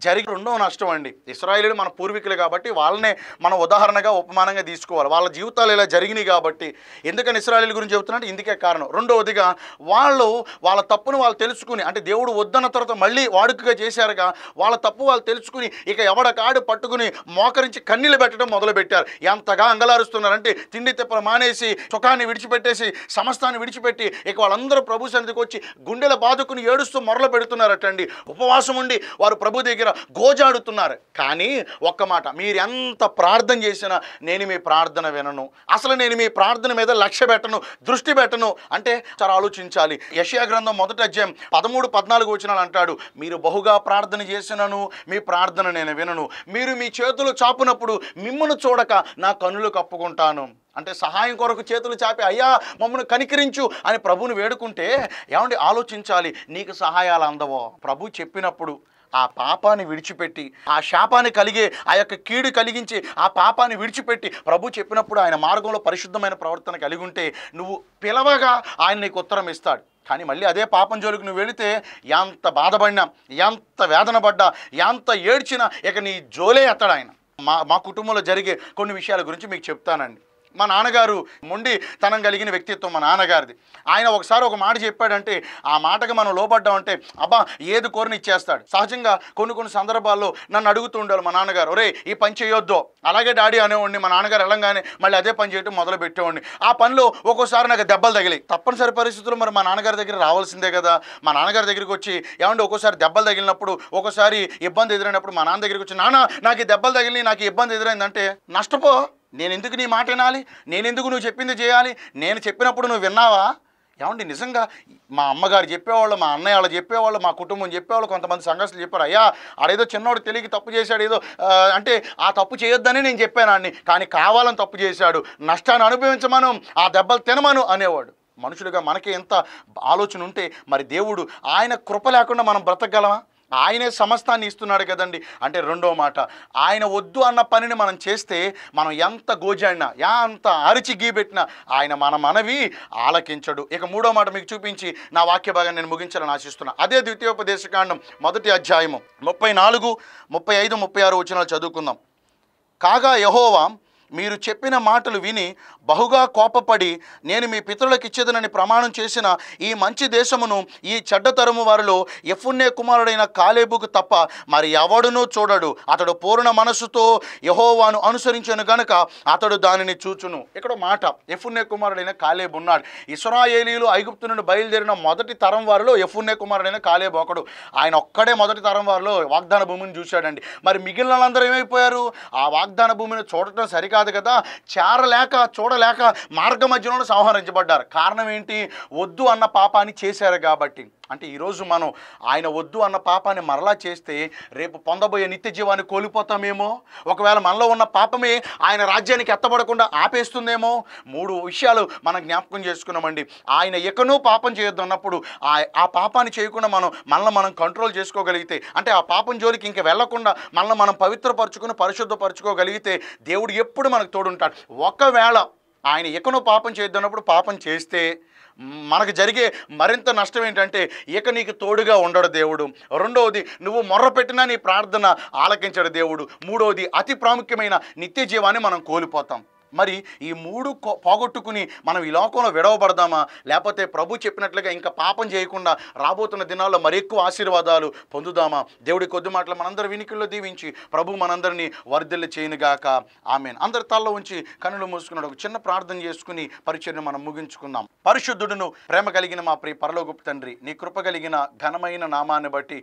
జరిగి రెండవ నష్టం అండి ఇస్రాయేలీలు మన పూర్వీకులు కాబట్టి వాళ్ళనే మనం ఉదాహరణగా ఉపమానంగా తీసుకోవాలి వాళ్ళ జీవితాలు ఇలా జరిగినాయి కాబట్టి ఎందుకని ఇస్రాయేలీల గురించి చెబుతున్నట్టు ఇందుకే కారణం రెండవదిగా వాళ్ళు వాళ్ళ తప్పును వాళ్ళు తెలుసుకుని అంటే దేవుడు వద్దన్న తర్వాత మళ్ళీ వాడుకగా చేశారుగా వాళ్ళ తప్పు వాళ్ళు తెలుసుకుని ఇక ఎవడ కాడు పట్టుకుని మోకరించి కన్నీళ్ళు పెట్టడం మొదలుపెట్టారు ఎంతగా అంగలారుస్తున్నారంటే తిండి తిప్పలు మానేసి సుఖాన్ని విడిచిపెట్టేసి సమస్తాన్ని విడిచిపెట్టి ఇక వాళ్ళందరూ ప్రభు సన్నిధికి వచ్చి గుండెల బాధకుని ఏడుస్తూ మొరలు పెడుతున్నారటండి ఉపవాసం ఉండి వారు ప్రభు దగ్గర గోజాడుతున్నారు కానీ ఒక్క మాట మీరు ఎంత ప్రార్థన చేసినా నేను మీ ప్రార్థన వినను అసలు నేను మీ ప్రార్థన మీద లక్ష్య పెట్టను దృష్టి పెట్టను అంటే చాలా ఆలోచించాలి యషియా గ్రంథం మొదటి అధ్యాయం పదమూడు పద్నాలుగు వచ్చిన అంటాడు మీరు బహుగా ప్రార్థన చేసినను మీ ప్రార్థన నేను వినను మీరు మీ చేతులు చాపునప్పుడు మిమ్మను చూడక నా కనులు కప్పుకుంటాను అంటే సహాయం కొరకు చేతులు చాపి అయ్యా మమ్మల్ని కనికరించు అని ప్రభుని వేడుకుంటే ఏమండి ఆలోచించాలి నీకు సహాయాలు అందవో ప్రభు చెప్పినప్పుడు ఆ పాపాన్ని విడిచిపెట్టి ఆ శాపాన్ని కలిగే ఆ యొక్క కీడు కలిగించి ఆ పాపాన్ని విడిచిపెట్టి ప్రభు చెప్పినప్పుడు ఆయన మార్గంలో పరిశుద్ధమైన ప్రవర్తన కలిగి ఉంటే నువ్వు పిలవగా ఆయన నీకు ఉత్తరం ఇస్తాడు కానీ మళ్ళీ అదే పాపం జోలికి నువ్వు వెళితే ఎంత బాధపడినా ఎంత వేదన పడ్డా ఎంత ఏడ్చినా ఇక నీ జోలే ఎత్తాడు ఆయన మా మా కుటుంబంలో జరిగే కొన్ని విషయాల గురించి మీకు చెప్తానండి మా నాన్నగారు మొండి తనం కలిగిన వ్యక్తిత్వం మా నాన్నగారిది ఆయన ఒకసారి ఒక మాట చెప్పాడంటే ఆ మాటకు మనం లోపడ్డాం అంటే అబ్బా ఏది కోరినిచ్చేస్తాడు ఇచ్చేస్తాడు సహజంగా కొన్ని కొన్ని సందర్భాల్లో నన్ను అడుగుతూ ఉండాలి మా నాన్నగారు ఒరే ఈ పని చేయొద్దు అలాగే డాడీ అనేవాడిని మా నాన్నగారు వెళ్ళంగానే మళ్ళీ అదే పని చేయటం మొదలు పెట్టేవాడిని ఆ పనిలో ఒక్కోసారి నాకు దెబ్బలు తగిలాయి తప్పనిసరి పరిస్థితుల్లో మరి మా నాన్నగారి దగ్గర రావాల్సిందే కదా మా నాన్నగారి దగ్గరికి వచ్చి ఏమంటే ఒక్కోసారి దెబ్బలు తగిలినప్పుడు ఒక్కోసారి ఇబ్బంది ఎదురైనప్పుడు మా నాన్న దగ్గరికి వచ్చి నాన్న నాకు ఈ దెబ్బలు తగిలి నాకు ఇబ్బంది ఎదురైందంటే నష్టపో నేను ఎందుకు నీ మాట వినాలి నేను ఎందుకు నువ్వు చెప్పింది చేయాలి నేను చెప్పినప్పుడు నువ్వు విన్నావా ఏమండి నిజంగా మా అమ్మగారు చెప్పేవాళ్ళు మా అన్నయ్య వాళ్ళు చెప్పేవాళ్ళు మా కుటుంబం చెప్పేవాళ్ళు కొంతమంది సంఘర్షణలు చెప్పారు అయ్యా ఆడేదో చిన్నోడు తెలియక తప్పు చేశాడు ఏదో అంటే ఆ తప్పు చేయొద్దని నేను చెప్పాను కానీ కావాలని తప్పు చేశాడు నష్టాన్ని అనుభవించమను ఆ దెబ్బలు తినమను అనేవాడు మనుషులుగా మనకే ఎంత ఆలోచన ఉంటే మరి దేవుడు ఆయన కృప లేకుండా మనం బ్రతకగలమా ఆయనే సమస్తాన్ని ఇస్తున్నాడు కదండి అంటే రెండో మాట ఆయన వద్దు అన్న పనిని మనం చేస్తే మనం ఎంత గోజాడినా ఎంత అరిచి గీబెట్టినా ఆయన మన మనవి ఆలకించడు ఇక మూడో మాట మీకు చూపించి నా వాక్య భాగాన్ని నేను ముగించాలని ఆశిస్తున్నా అదే ద్వితీయోపదేశకాండం మొదటి అధ్యాయము ముప్పై నాలుగు ముప్పై ఐదు ముప్పై ఆరు వచనాలు చదువుకుందాం కాగా యహోవాం మీరు చెప్పిన మాటలు విని బహుగా కోపపడి నేను మీ పితరులకు ఇచ్చేదనని ప్రమాణం చేసిన ఈ మంచి దేశమును ఈ చెడ్డ తరము వారిలో ఎఫున్నే కుమారుడైన కాలేబుకు తప్ప మరి ఎవడునూ చూడడు అతడు పూర్ణ మనసుతో యహోవాను అనుసరించను గనక అతడు దానిని చూచును ఇక్కడ మాట ఎఫున్నే కుమారుడైన కాలేబు ఉన్నాడు ఇస్రాయేలీలు ఐగుప్తు నుండి బయలుదేరిన మొదటి తరం వారిలో ఎఫున్నే కుమారుడైన కాలేబు ఒకడు ఆయన ఒక్కడే మొదటి తరం వారిలో వాగ్దాన భూమిని చూశాడండి మరి మిగిలిన వాళ్ళందరూ ఏమైపోయారు ఆ వాగ్దాన భూమిని చూడటం సరికాదు కాదు కదా చేరలేక చూడలేక మార్గ మధ్యలోనే సంహరించబడ్డారు కారణం ఏంటి వద్దు అన్న పాపాన్ని చేశారు కాబట్టి అంటే ఈరోజు మనం ఆయన వద్దు అన్న పాపాన్ని మరలా చేస్తే రేపు పొందబోయే నిత్య జీవాన్ని కోల్పోతామేమో ఒకవేళ మనలో ఉన్న పాపమే ఆయన రాజ్యానికి ఎత్తబడకుండా ఆపేస్తుందేమో మూడు విషయాలు మనం జ్ఞాపకం చేసుకున్నామండి ఆయన ఎక్కనో పాపం చేయొద్దు అన్నప్పుడు ఆ పాపాన్ని చేయకుండా మనం మనల్ని మనం కంట్రోల్ చేసుకోగలిగితే అంటే ఆ పాపం జోలికి ఇంకా వెళ్లకుండా మనల్ని మనం పవిత్రపరచుకుని పరిశుద్ధపరచుకోగలిగితే దేవుడు ఎప్పుడు మనకు తోడుంటాడు ఒకవేళ ఆయన ఎక్కనో పాపం చేయొద్దన్నప్పుడు పాపం చేస్తే మనకు జరిగే మరింత నష్టం ఏంటంటే ఇక నీకు తోడుగా ఉండడు దేవుడు రెండవది నువ్వు మొర్రపెట్టినా నీ ప్రార్థన ఆలకించడు దేవుడు మూడవది అతి ప్రాముఖ్యమైన నిత్య జీవాన్ని మనం కోల్పోతాం మరి ఈ మూడు పోగొట్టుకుని మనం ఈ లోకంలో విడవబడదామా లేకపోతే ప్రభు చెప్పినట్లుగా ఇంకా పాపం చేయకుండా రాబోతున్న దినాల్లో మరెక్కువ ఆశీర్వాదాలు పొందుదామా దేవుడి కొద్ది మాటలు మనందరూ వినికిల్లో దీవించి ప్రభు మనందరినీ వర్ధిల్లు చేయనుగాక ఆమెన్ అందరి తల్లలో ఉంచి కనులు మూసుకున్నాడు ఒక చిన్న ప్రార్థన చేసుకుని పరిచయం మనం ముగించుకుందాం పరిశుద్ధుడును ప్రేమ కలిగిన మా ప్రియ పరలోగుప్త తండ్రి నీ కృప కలిగిన ఘనమైన నామాన్ని బట్టి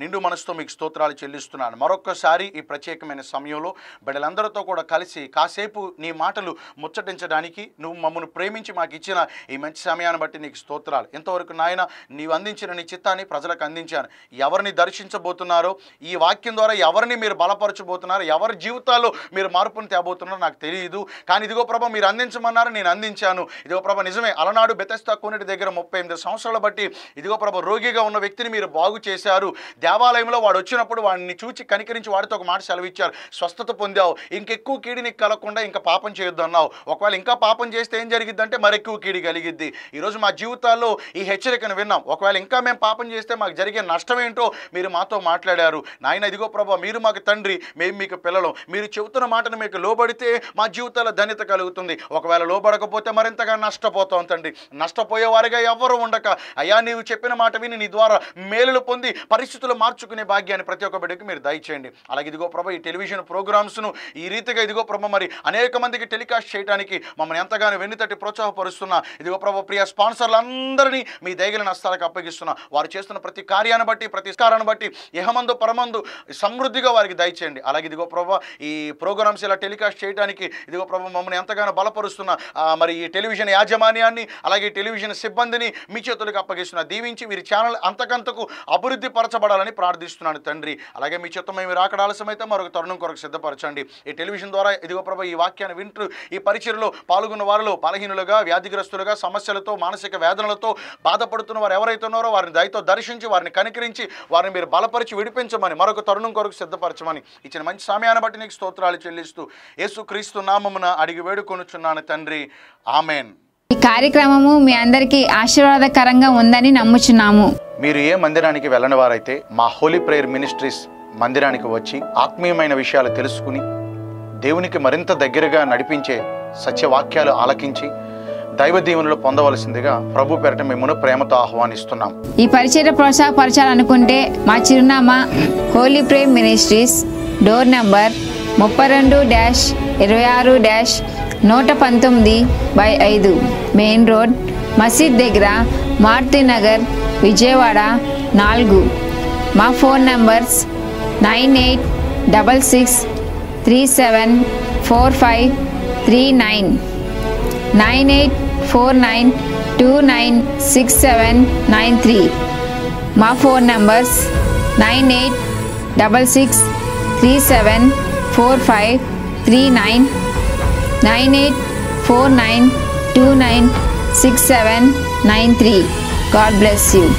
నిండు మనసుతో మీకు స్తోత్రాలు చెల్లిస్తున్నాను మరొక్కసారి ఈ ప్రత్యేకమైన సమయంలో బిడ్డలందరితో కూడా కలిసి కాసేపు నీ మాటలు ముచ్చటించడానికి నువ్వు మమ్మల్ని ప్రేమించి మాకు ఇచ్చిన ఈ మంచి సమయాన్ని బట్టి నీకు స్తోత్రాలు ఇంతవరకు నాయన నీవు అందించిన నీ చిత్తాన్ని ప్రజలకు అందించాను ఎవరిని దర్శించబోతున్నారో ఈ వాక్యం ద్వారా ఎవరిని మీరు బలపరచబోతున్నారు ఎవరి జీవితాల్లో మీరు మార్పును తేబోతున్నారో నాకు తెలియదు కానీ ఇదిగో ప్రభ మీరు అందించమన్నారు నేను అందించాను ఇదిగో ప్రభ నిజమే అలనాడు బెతస్తా కొన్నిటి దగ్గర ముప్పై ఎనిమిది సంవత్సరాల బట్టి ఇదిగో ప్రభ రోగిగా ఉన్న వ్యక్తిని మీరు బాగు చేశారు దేవాలయంలో వాడు వచ్చినప్పుడు వాడిని చూచి కనికరించి వాడితో ఒక మాట సెలవిచ్చారు స్వస్థత పొందావు ఇంకెక్కువ కీడిని కలగకుండా ఇంకా పాపం చేయొద్దు అన్నావు ఒకవేళ ఇంకా పాపం చేస్తే ఏం జరిగిద్దంటే మరెక్కువ కీడి కలిగిద్ది ఈరోజు మా జీవితాల్లో ఈ హెచ్చరికను విన్నాం ఒకవేళ ఇంకా మేము పాపం చేస్తే మాకు జరిగే నష్టం ఏంటో మీరు మాతో మాట్లాడారు నాయన ఇదిగో ప్రభా మీరు మాకు తండ్రి మేము మీకు పిల్లలు మీరు చెబుతున్న మాటను మీకు లోబడితే మా జీవితాల్లో ధన్యత కలుగుతుంది ఒకవేళ లోబడకపోతే మరింతగా నష్టపోతాం తండ్రి నష్టపోయేవారిగా ఎవరు ఉండక అయ్యా నీవు చెప్పిన మాట విని నీ ద్వారా మేలులు పొంది పరిస్థితులు మనసులు మార్చుకునే భాగ్యాన్ని ప్రతి ఒక్క బిడ్డకి మీరు దయచేయండి అలాగే ఇదిగో ప్రభ ఈ టెలివిజన్ ప్రోగ్రామ్స్ను ఈ రీతిగా ఇదిగో ప్రభ మరి అనేక మందికి టెలికాస్ట్ చేయడానికి మమ్మల్ని ఎంతగానో వెన్నుతట్టి ప్రోత్సాహపరుస్తున్న ఇదిగో ప్రభ ప్రియ స్పాన్సర్లందరినీ మీ దయగల నష్టాలకు అప్పగిస్తున్నా వారు చేస్తున్న ప్రతి కార్యాన్ని బట్టి ప్రతి స్కారాన్ని బట్టి యహమందు పరమందు సమృద్ధిగా వారికి దయచేయండి అలాగే ఇదిగో ప్రభా ఈ ప్రోగ్రామ్స్ ఇలా టెలికాస్ట్ చేయడానికి ఇదిగో ప్రభ మమ్మల్ని ఎంతగానో బలపరుస్తున్న మరి ఈ టెలివిజన్ యాజమాన్యాన్ని అలాగే టెలివిజన్ సిబ్బందిని మీ చేతులకు అప్పగిస్తున్న దీవించి వీరి ఛానల్ అంతకంతకు అభివృద్ధి పరచబడాలి ఉండాలని ప్రార్థిస్తున్నాను తండ్రి అలాగే మీ చిత్తం మేము రాకడ ఆలస్యమైతే మరొక తరుణం కొరకు సిద్ధపరచండి ఈ టెలివిజన్ ద్వారా ఇదిగో ప్రభా ఈ వాక్యాన్ని వింటూ ఈ పరిచయలో పాల్గొన్న వారిలో బలహీనులుగా వ్యాధిగ్రస్తులుగా సమస్యలతో మానసిక వేదనలతో బాధపడుతున్న వారు ఎవరైతే ఉన్నారో వారిని దయతో దర్శించి వారిని కనికరించి వారిని మీరు బలపరిచి విడిపించమని మరొక తరుణం కొరకు సిద్ధపరచమని ఇచ్చిన మంచి సమయాన్ని బట్టి నీకు స్తోత్రాలు చెల్లిస్తూ యేసుక్రీస్తు నామమున అడిగి వేడుకొనుచున్నాను తండ్రి ఆమెన్ ఈ కార్యక్రమము మీ అందరికీ ఆశీర్వాదకరంగా ఉందని నమ్ముచున్నాము మీరు ఏ మందిరానికి వెళ్ళని వారైతే మా హోలీ ప్రేయర్ మినిస్ట్రీస్ మందిరానికి వచ్చి ఆత్మీయమైన విషయాలు తెలుసుకుని దేవునికి మరింత దగ్గరగా నడిపించే సత్యవాక్యాలు ఆలకించి దైవ దీవులు పొందవలసిందిగా ప్రభు పేరట మిమ్మల్ని ప్రేమతో ఆహ్వానిస్తున్నాం ఈ పరిచయ ప్రోత్సాహపరచాలనుకుంటే మా చిరునామా holy Prem ministries door number ముప్పై రెండు డాష్ ఇరవై ఆరు డాష్ నూట పంతొమ్మిది బై ఐదు మెయిన్ రోడ్ మసీద్ దగ్గర మారుతి నగర్ విజయవాడ నాలుగు మా phone numbers nine eight double six three seven four five three nine nine eight four nine two nine six seven nine three మా phone numbers nine eight double six three seven four five three nine 9849296793 god bless you